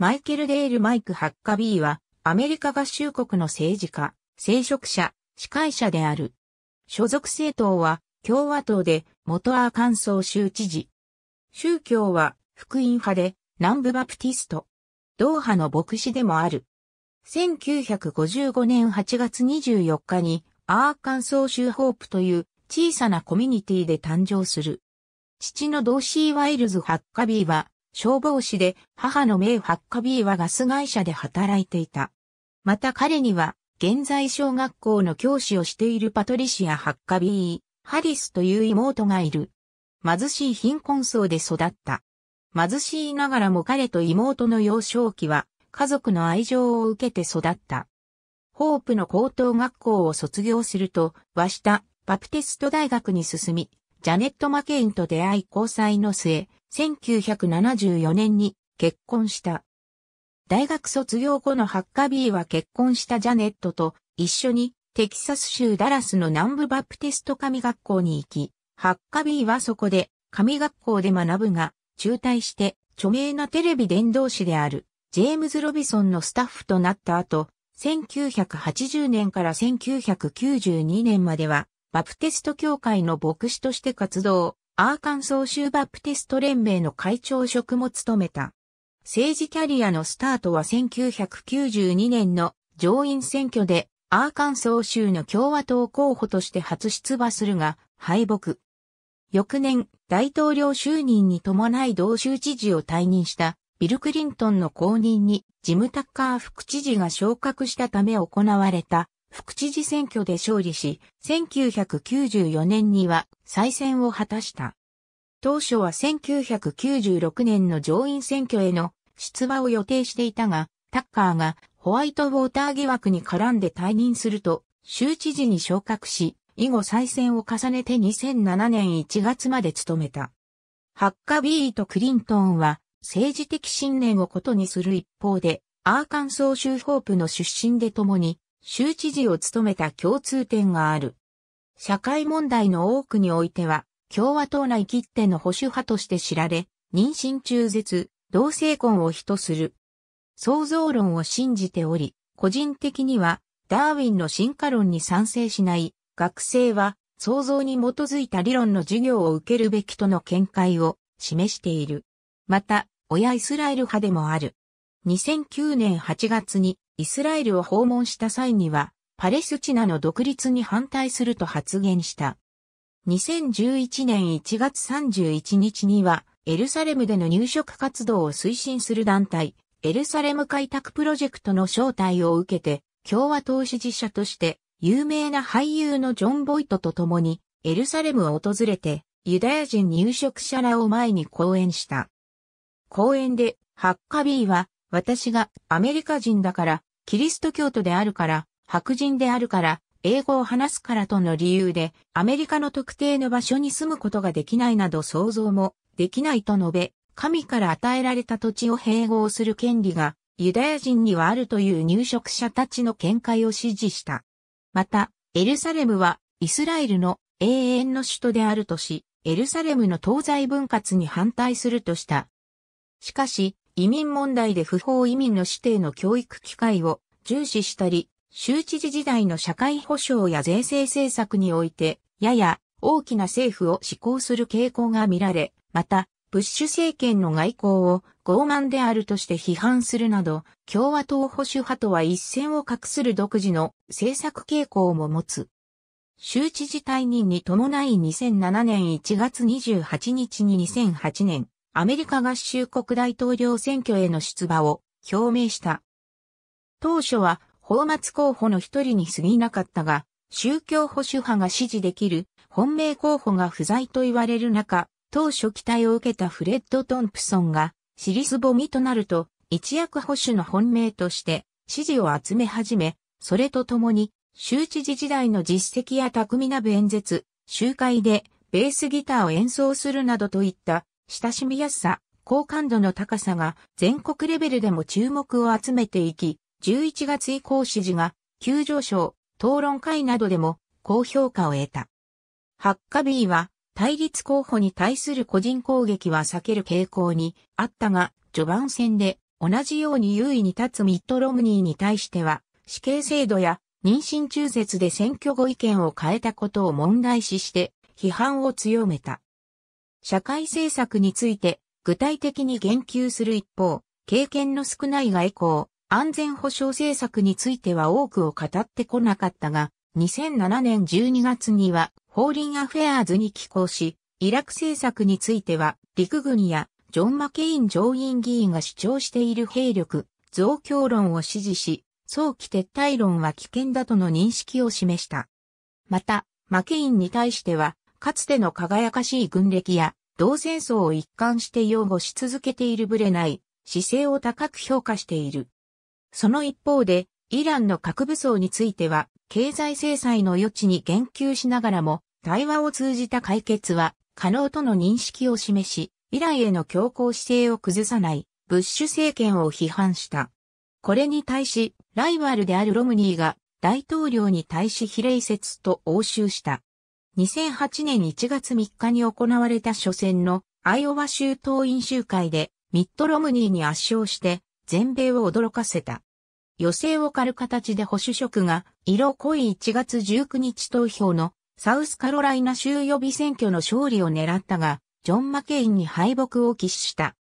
マイケル・デール・マイク・ハッカビーは、アメリカ合衆国の政治家、聖職者、司会者である。所属政党は、共和党で、元アーカンソー州知事。宗教は、福音派で、南部バプティスト。ドーハの牧師でもある。1955年8月24日に、アーカンソー州ホープという小さなコミュニティで誕生する。父のドーシー・ワイルズ・ハッカビーは、消防士で母の名ハッカビーはガス会社で働いていた。また彼には、現在小学校の教師をしているパトリシア・ハッカビー、ハリスという妹がいる。貧しい貧困層で育った。貧しいながらも彼と妹の幼少期は家族の愛情を受けて育った。ホープの高等学校を卒業すると、和下、バプテスト大学に進み、ジャネット・マケインと出会い交際の末、1974年に結婚した。大学卒業後のハッカビーは結婚したジャネットと一緒にテキサス州ダラスの南部バプテスト神学校に行き、ハッカビーはそこで神学校で学ぶが、中退して著名なテレビ伝道師であるジェームズ・ロビソンのスタッフとなった後、1980年から1992年まではバプテスト教会の牧師として活動。アーカンソー州バプテスト連盟の会長職も務めた。政治キャリアのスタートは1992年の上院選挙でアーカンソー州の共和党候補として初出馬するが敗北。翌年、大統領就任に伴い同州知事を退任したビル・クリントンの後任にジム・タッカー副知事が昇格したため行われた副知事選挙で勝利し、1994年には再選を果たした。当初は1996年の上院選挙への出馬を予定していたが、タッカーがホワイトウォーター疑惑に絡んで退任すると、州知事に昇格し、以後再選を重ねて2007年1月まで務めた。ハッカビーとクリントンは政治的信念をことにする一方で、アーカンソー州ホープの出身で共に州知事を務めた共通点がある。社会問題の多くにおいては、共和党内切手の保守派として知られ、妊娠中絶、同性婚を人する。創造論を信じており、個人的には、ダーウィンの進化論に賛成しない学生は、創造に基づいた理論の授業を受けるべきとの見解を示している。また、親イスラエル派でもある。2009年8月にイスラエルを訪問した際には、パレスチナの独立に反対すると発言した。2011年1月31日には、エルサレムでの入植活動を推進する団体、エルサレム開拓プロジェクトの招待を受けて、共和党支持者として、有名な俳優のジョン・ボイトと共に、エルサレムを訪れて、ユダヤ人入植者らを前に講演した。講演で、ハッカビーは、私がアメリカ人だから、キリスト教徒であるから、白人であるから、英語を話すからとの理由で、アメリカの特定の場所に住むことができないなど想像もできないと述べ、神から与えられた土地を併合する権利が、ユダヤ人にはあるという入植者たちの見解を支持した。また、エルサレムは、イスラエルの永遠の首都であるとし、エルサレムの東西分割に反対するとした。しかし、移民問題で不法移民の指定の教育機会を重視したり、州知事時代の社会保障や税制政策において、やや大きな政府を施行する傾向が見られ、また、ブッシュ政権の外交を傲慢であるとして批判するなど、共和党保守派とは一線を画する独自の政策傾向も持つ。州知事退任に伴い2007年1月28日に2008年アメリカ合衆国大統領選挙への出馬を表明した。当初は、放末候補の一人に過ぎなかったが、宗教保守派が支持できる本命候補が不在と言われる中、当初期待を受けたフレッド・トンプソンが、尻すぼみとなると、一躍保守の本命として支持を集め始め、それとともに、州知事時代の実績や巧みな演説、集会でベースギターを演奏するなどといった親しみやすさ、好感度の高さが全国レベルでも注目を集めていき、11月以降支持が急上昇、討論会などでも高評価を得た。ハッカビーは対立候補に対する個人攻撃は避ける傾向にあったが、序盤戦で同じように優位に立つミッドロムニーに対しては、死刑制度や妊娠中絶で選挙後意見を変えたことを問題視して批判を強めた。社会政策について具体的に言及する一方、経験の少ない外交、安全保障政策については多くを語ってこなかったが、2007年12月には、法輪アフェアーズに寄稿し、イラク政策については、陸軍やジョン・マケイン上院議員が主張している兵力増強論を支持し、早期撤退論は危険だとの認識を示した。また、マケインに対しては、かつての輝かしい軍歴や、同戦争を一貫して擁護し続けているぶれない姿勢を高く評価している。その一方で、イランの核武装については、経済制裁の余地に言及しながらも、対話を通じた解決は可能との認識を示し、イランへの強硬姿勢を崩さない、ブッシュ政権を批判した。これに対し、ライバルであるロムニーが大統領に対し比例説と応酬した。2008年1月3日に行われた初戦のアイオワ州党員集会でミット・ロムニーに圧勝して全米を驚かせた。予勢を狩る形で保守色が色濃い1月19日投票のサウスカロライナ州予備選挙の勝利を狙ったが、ジョン・マケインに敗北を喫した。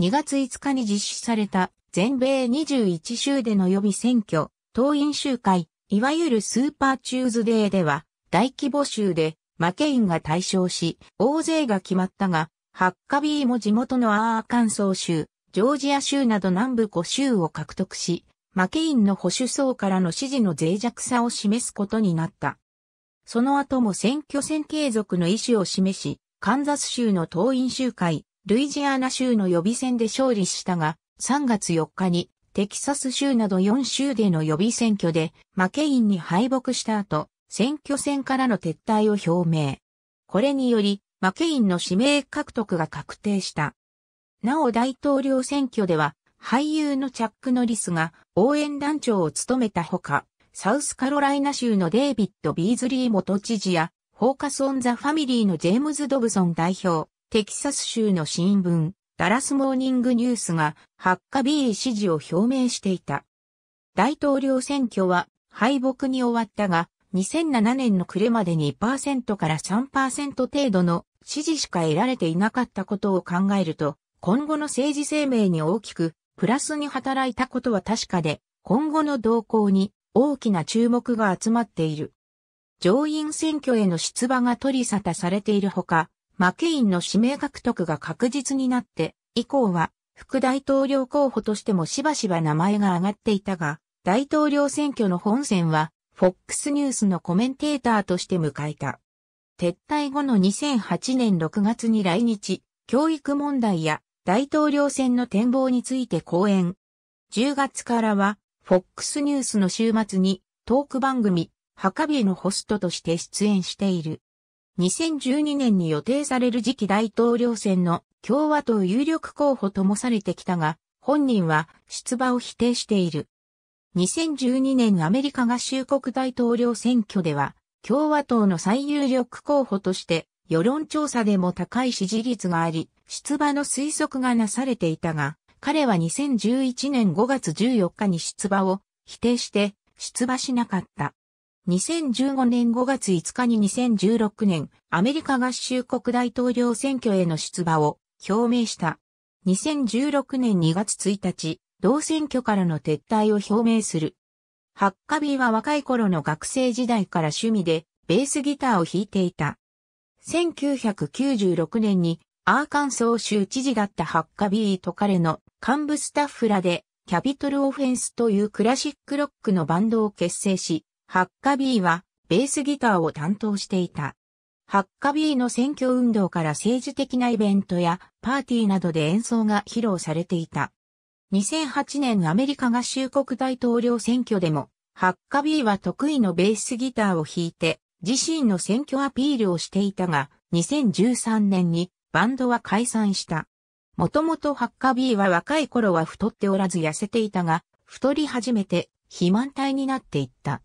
2月5日に実施された全米21州での予備選挙、党員集会、いわゆるスーパーチューズデーでは、大規模州でマケインが大勝し、大勢が決まったが、ハッカビーも地元のアーカンソー州、ジョージア州など南部5州を獲得し、マケインの保守層からの支持の脆弱さを示すことになった。その後も選挙戦継続の意思を示し、カンザス州の党員集会、ルイジアナ州の予備選で勝利したが、3月4日にテキサス州など4州での予備選挙でマケインに敗北した後、選挙戦からの撤退を表明。これにより、マケインの指名獲得が確定した。なお大統領選挙では、俳優のチャック・ノリスが応援団長を務めたほか、サウスカロライナ州のデイビッド・ビーズリー元知事や、フォーカス・オン・ザ・ファミリーのジェームズ・ドブソン代表、テキサス州の新聞、ダラス・モーニング・ニュースが、ハッカビー支持を表明していた。大統領選挙は敗北に終わったが、2007年の暮れまでに2%から3%程度の支持しか得られていなかったことを考えると、今後の政治生命に大きくプラスに働いたことは確かで、今後の動向に大きな注目が集まっている。上院選挙への出馬が取り沙汰されているほか、マケインの指名獲得が確実になって、以降は副大統領候補としてもしばしば名前が挙がっていたが、大統領選挙の本選は FOX ニュースのコメンテーターとして迎えた。撤退後の2008年6月に来日、教育問題や大統領選の展望について講演。10月からは、FOX ニュースの週末にトーク番組、ハカビエのホストとして出演している。2012年に予定される次期大統領選の共和党有力候補ともされてきたが、本人は出馬を否定している。2012年アメリカ合衆国大統領選挙では、共和党の最有力候補として、世論調査でも高い支持率があり、出馬の推測がなされていたが、彼は2011年5月14日に出馬を否定して出馬しなかった。2015年5月5日に2016年アメリカ合衆国大統領選挙への出馬を表明した。2016年2月1日、同選挙からの撤退を表明する。ハッカビーは若い頃の学生時代から趣味でベースギターを弾いていた。1996年にアーカンソー州知事だったハッカビーと彼の幹部スタッフらでキャピトルオフェンスというクラシックロックのバンドを結成し、ハッカビーはベースギターを担当していた。ハッカビーの選挙運動から政治的なイベントやパーティーなどで演奏が披露されていた。2008年アメリカ合衆国大統領選挙でも、ハッカビーは得意のベースギターを弾いて、自身の選挙アピールをしていたが、2013年にバンドは解散した。もともとハッカビーは若い頃は太っておらず痩せていたが、太り始めて肥満体になっていった。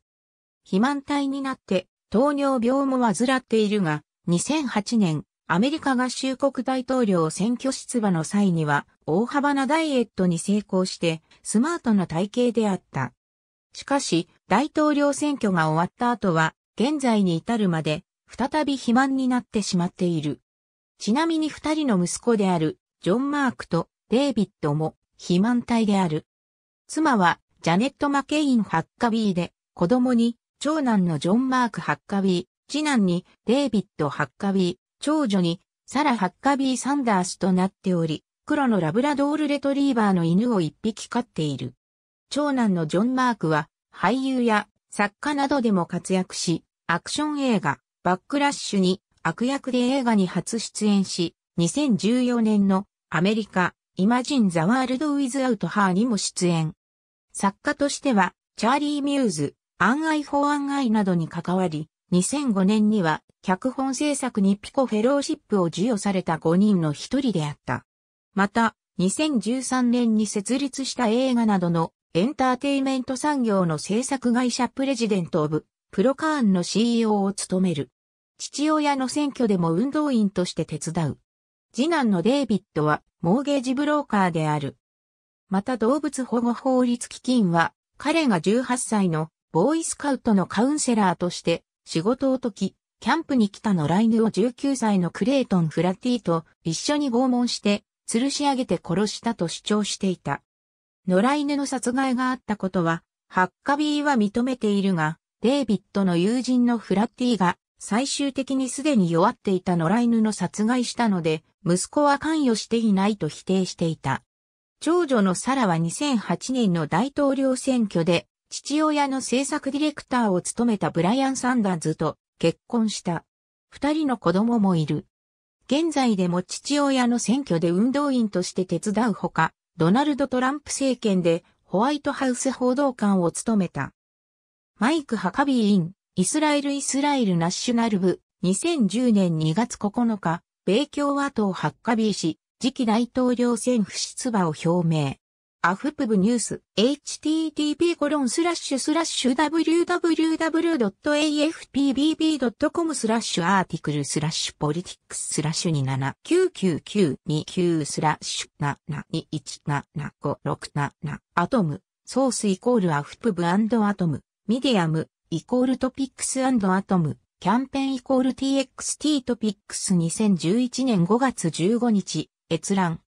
肥満体になって糖尿病も患っているが、2008年アメリカ合衆国大統領選挙出馬の際には大幅なダイエットに成功してスマートな体型であった。しかし、大統領選挙が終わった後は、現在に至るまで、再び肥満になってしまっている。ちなみに二人の息子である、ジョン・マークとデイビッドも、肥満体である。妻は、ジャネット・マケイン・ハッカビーで、子供に、長男のジョン・マーク・ハッカビー、次男に、デイビッド・ハッカビー、長女に、サラ・ハッカビー・サンダースとなっており、黒のラブラドールレトリーバーの犬を一匹飼っている。長男のジョン・マークは俳優や作家などでも活躍し、アクション映画、バックラッシュに悪役で映画に初出演し、2014年のアメリカ、イマジン・ザ・ワールド・ウィズ・アウト・ハーにも出演。作家としては、チャーリー・ミューズ、アン・アイ・フォー・アン・アイなどに関わり、2005年には脚本制作にピコフェローシップを授与された5人の一人であった。また、2013年に設立した映画などのエンターテイメント産業の制作会社プレジデント・オブ・プロカーンの CEO を務める。父親の選挙でも運動員として手伝う。次男のデイビッドはモーゲージブローカーである。また動物保護法律基金は彼が18歳のボーイスカウトのカウンセラーとして仕事を解き、キャンプに来たの来犬を19歳のクレイトン・フラティと一緒に拷問して吊るし上げて殺したと主張していた。野良犬の殺害があったことは、ハッカビーは認めているが、デイビッドの友人のフラッティが最終的にすでに弱っていた野良犬の殺害したので、息子は関与していないと否定していた。長女のサラは2008年の大統領選挙で、父親の制作ディレクターを務めたブライアン・サンダーズと結婚した。二人の子供もいる。現在でも父親の選挙で運動員として手伝うほか、ドナルド・トランプ政権でホワイトハウス報道官を務めた。マイク・ハカビー・イン、イスラエル・イスラエル・ナッシュナル部、2010年2月9日、米共和党ハッカビー氏、次期大統領選不出馬を表明。アフプブニュース、http コロンスラッシュスラッシュ www.afpbb.com スラッシュアーティクルスラッシュポリティックススラッシュ2799929スラッシュ7217567アトム、ソースイコールアフプブアトム、ミディアム、イコールトピックスアトム、キャンペーンイコール txt トピックス2011年5月15日、閲覧。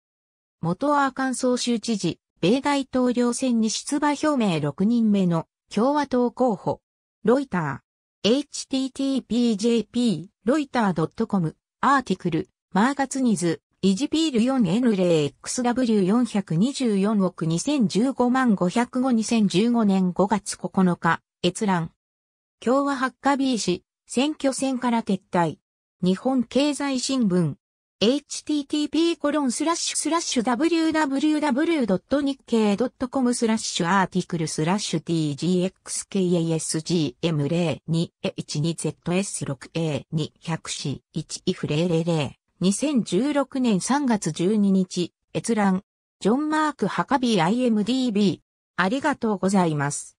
元アーカンソー州知事、米大統領選に出馬表明6人目の共和党候補。ロイター。httpjp ロイター .com アーティクルマーガツニズイジピール 4N0XW424 億2015万5052015年5月9日閲覧共和ハッカビー氏選挙戦から撤退日本経済新聞 http://www.nikkei.com スラッシュアーティクルスラッシュ tgxkasgm022ZS6A200C1 2016年3月12日、閲覧、ジョン・マーク・ハカビ IMDB。ありがとうございます。